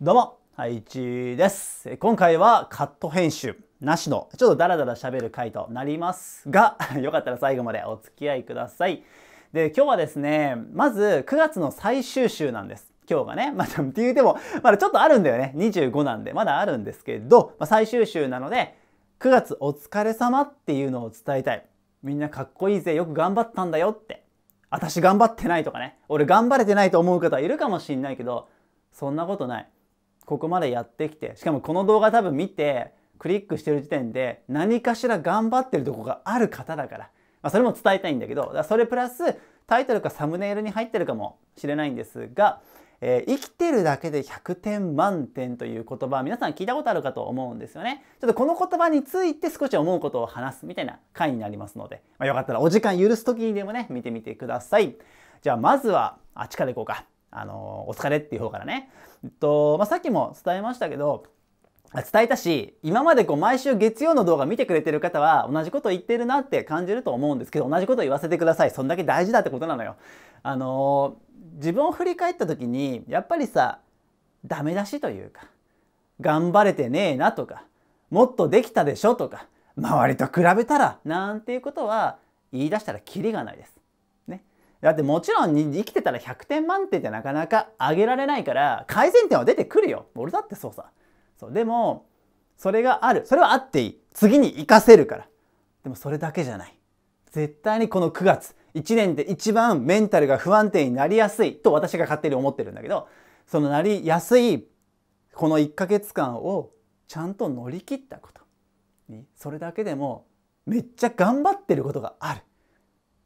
どうも、ハイチーです。今回はカット編集なしの、ちょっとダラダラ喋る回となりますが、よかったら最後までお付き合いください。で、今日はですね、まず9月の最終週なんです。今日がね、まあ、って言うても、まだちょっとあるんだよね。25なんで、まだあるんですけど、まあ、最終週なので、9月お疲れ様っていうのを伝えたい。みんなかっこいいぜ、よく頑張ったんだよって。私頑張ってないとかね。俺頑張れてないと思う方いるかもしんないけど、そんなことない。ここまでやってきてしかもこの動画多分見てクリックしてる時点で何かしら頑張ってるとこがある方だから、まあ、それも伝えたいんだけどそれプラスタイトルかサムネイルに入ってるかもしれないんですが、えー、生きてるだけで100点満点という言葉皆さん聞いたことあるかと思うんですよねちょっとこの言葉について少し思うことを話すみたいな回になりますので、まあ、よかったらお時間許す時にでもね見てみてくださいじゃあまずはあっちからいこうかあのお疲れっていう方からね。えっとまあ、さっきも伝えましたけど、伝えたし、今までこう毎週月曜の動画見てくれてる方は同じこと言ってるなって感じると思うんですけど、同じこと言わせてください。そんだけ大事だってことなのよ。あのー、自分を振り返った時に、やっぱりさ、ダメ出しというか、頑張れてねえなとか、もっとできたでしょとか、周りと比べたらなんていうことは言い出したらキリがないです。だってもちろん生きてたら100点満点ってなかなか上げられないから改善点は出てくるよ俺だってそうさそうでもそれがあるそれはあっていい次に生かせるからでもそれだけじゃない絶対にこの9月1年で一番メンタルが不安定になりやすいと私が勝手に思ってるんだけどそのなりやすいこの1ヶ月間をちゃんと乗り切ったことそれだけでもめっちゃ頑張ってることがある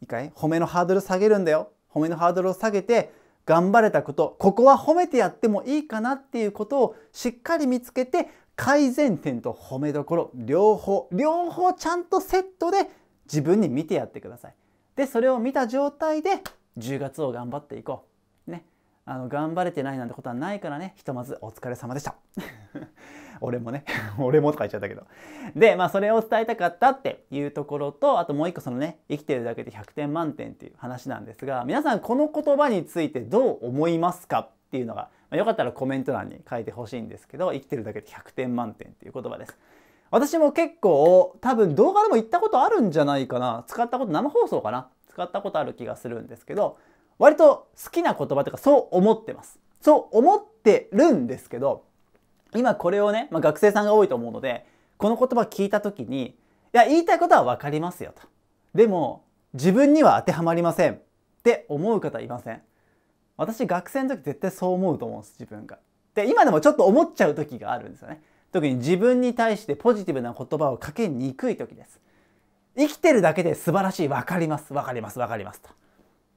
いいかい褒めのハードル下げるんだよ。褒めのハードルを下げて、頑張れたこと、ここは褒めてやってもいいかなっていうことをしっかり見つけて、改善点と褒めどころ、両方、両方ちゃんとセットで自分に見てやってください。で、それを見た状態で、10月を頑張っていこう。ね。あの、頑張れてないなんてことはないからね、ひとまずお疲れ様でした。俺もね 俺もとか言っちゃったけどでまあそれを伝えたかったっていうところとあともう一個そのね生きてるだけで100点満点っていう話なんですが皆さんこの言葉についてどう思いますかっていうのが、まあ、よかったらコメント欄に書いてほしいんですけど生きてるだけで100点満点っていう言葉です私も結構多分動画でも言ったことあるんじゃないかな使ったこと生放送かな使ったことある気がするんですけど割と好きな言葉とかそう思ってますそう思ってるんですけど今これをね、まあ、学生さんが多いと思うのでこの言葉聞いた時にいや言いたいことは分かりますよとでも自分には当てはまりませんって思う方いません私学生の時絶対そう思うと思うんです自分がで今でもちょっと思っちゃう時があるんですよね特に自分に対してポジティブな言葉をかけにくい時です生きてるだけで素晴らしい分かります分かります分かりますと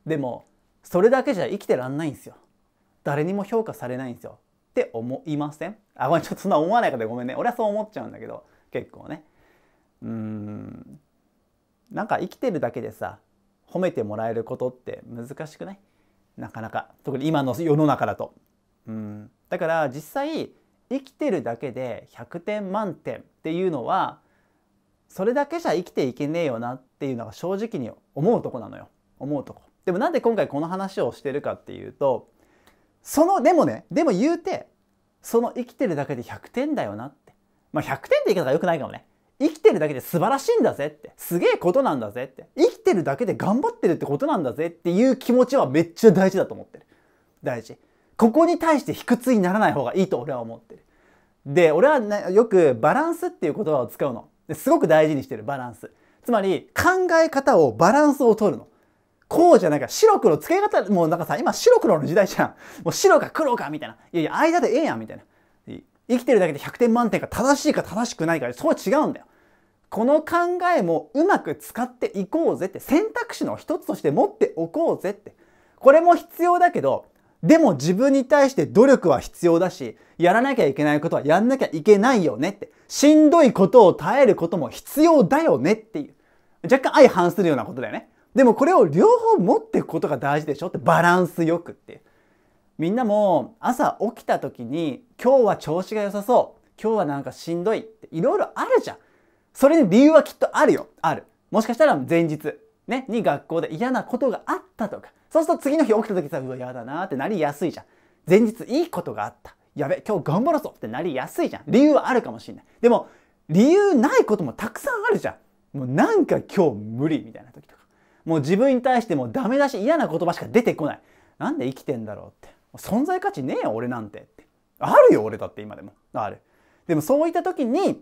でもそれだけじゃ生きてらんないんですよ誰にも評価されないんですよって思いませんあ、ごめん、ちょっとそんな思わない方ごめんね。俺はそう思っちゃうんだけど、結構ね。うーん。なんか生きてるだけでさ、褒めてもらえることって難しくないなかなか。特に今の世の中だと。うん。だから実際、生きてるだけで100点満点っていうのは、それだけじゃ生きていけねえよなっていうのが正直に思うとこなのよ。思うとこ。でもなんで今回この話をしてるかっていうと、そのでもねでも言うてその生きてるだけで100点だよなってまあ100点って言い方が良くないかもね生きてるだけで素晴らしいんだぜってすげえことなんだぜって生きてるだけで頑張ってるってことなんだぜっていう気持ちはめっちゃ大事だと思ってる大事ここに対して卑屈にならない方がいいと俺は思ってるで俺は、ね、よくバランスっていう言葉を使うのすごく大事にしてるバランスつまり考え方をバランスを取るのこうじゃないか。白黒付け方、もうなんかさ、今白黒の時代じゃん。もう白か黒かみたいな。いやいや、間でええやんみたいな。生きてるだけで100点満点が正しいか正しくないかそう違うんだよ。この考えもうまく使っていこうぜって選択肢の一つとして持っておこうぜって。これも必要だけど、でも自分に対して努力は必要だし、やらなきゃいけないことはやんなきゃいけないよねって。しんどいことを耐えることも必要だよねっていう。若干相反するようなことだよね。でもこれを両方持っていくことが大事でしょってバランスよくってみんなも朝起きた時に今日は調子が良さそう今日はなんかしんどいっていろいろあるじゃんそれに理由はきっとあるよあるもしかしたら前日ねに学校で嫌なことがあったとかそうすると次の日起きた時さうわ嫌だなってなりやすいじゃん前日いいことがあったやべ今日頑張ろうぞってなりやすいじゃん理由はあるかもしれないでも理由ないこともたくさんあるじゃんもうなんか今日無理みたいな時とかもう自分に対してもダメ出し嫌な言葉しか出てこないなんで生きてんだろうって存在価値ねえよ俺なんてってあるよ俺だって今でもあるでもそういった時に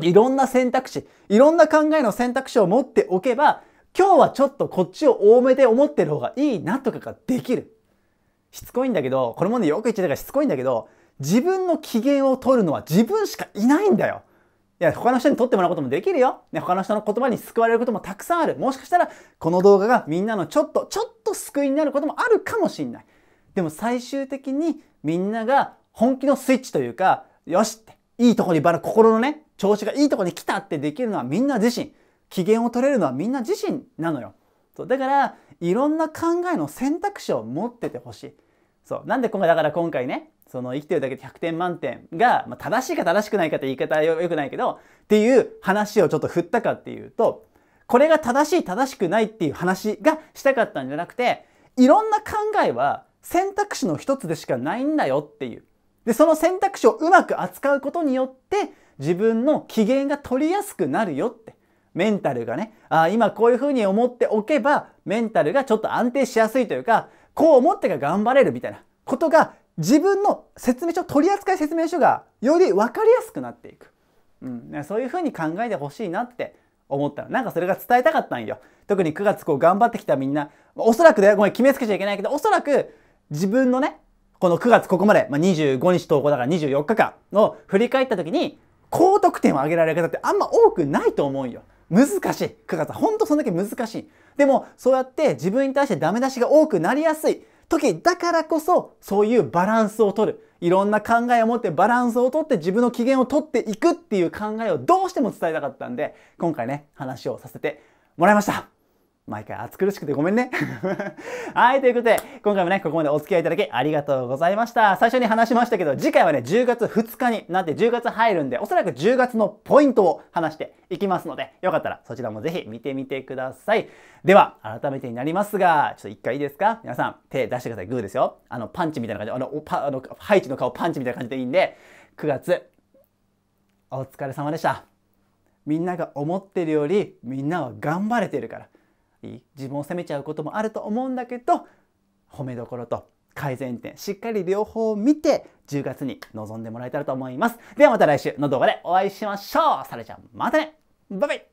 いろんな選択肢いろんな考えの選択肢を持っておけば今日はちょっとこっちを多めで思ってる方がいいなとかができるしつこいんだけどこれもねよく言ってたからしつこいんだけど自分の機嫌を取るのは自分しかいないんだよいや、他の人に撮ってもらうこともできるよ。ね、他の人の言葉に救われることもたくさんある。もしかしたら、この動画がみんなのちょっと、ちょっと救いになることもあるかもしんない。でも最終的にみんなが本気のスイッチというか、よしって、いいとこにばら、心のね、調子がいいとこに来たってできるのはみんな自身。機嫌を取れるのはみんな自身なのよ。そう、だから、いろんな考えの選択肢を持っててほしい。そう、なんで今回、だから今回ね、その生きてるだけで100点満点が、まあ、正しいか正しくないかって言い方はよくないけど、っていう話をちょっと振ったかっていうと、これが正しい正しくないっていう話がしたかったんじゃなくて、いろんな考えは選択肢の一つでしかないんだよっていう。で、その選択肢をうまく扱うことによって、自分の機嫌が取りやすくなるよって。メンタルがね、あ今こういうふうに思っておけば、メンタルがちょっと安定しやすいというか、こう思ってが頑張れるみたいなことが自分の説明書取扱説明書がより分かりやすくなっていく、うん、そういうふうに考えてほしいなって思ったのなんかそれが伝えたかったんよ特に9月こう頑張ってきたみんなおそらくでごめん決めつけちゃいけないけどおそらく自分のねこの9月ここまで、まあ、25日投稿だから24日間を振り返った時に高得点を上げられる方ってあんま多くないと思うよ難しい9月ほんとそんだけ難しいでもそうやって自分に対してダメ出しが多くなりやすい時だからこそそういうバランスをとるいろんな考えを持ってバランスをとって自分の機嫌をとっていくっていう考えをどうしても伝えたかったんで今回ね話をさせてもらいました毎回暑苦しくてごめんね。はい、ということで、今回もね、ここまでお付き合いいただきありがとうございました。最初に話しましたけど、次回はね、10月2日になって10月入るんで、おそらく10月のポイントを話していきますので、よかったらそちらもぜひ見てみてください。では、改めてになりますが、ちょっと一回いいですか皆さん、手出してください。グーですよ。あの、パンチみたいな感じ、あの、パあのハイチの顔パンチみたいな感じでいいんで、9月、お疲れ様でした。みんなが思ってるより、みんなは頑張れてるから。自分を責めちゃうこともあると思うんだけど褒めどころと改善点しっかり両方見て10月に臨んでもらえたらと思いますではまた来週の動画でお会いしましょうそれじゃあまたねバイバイ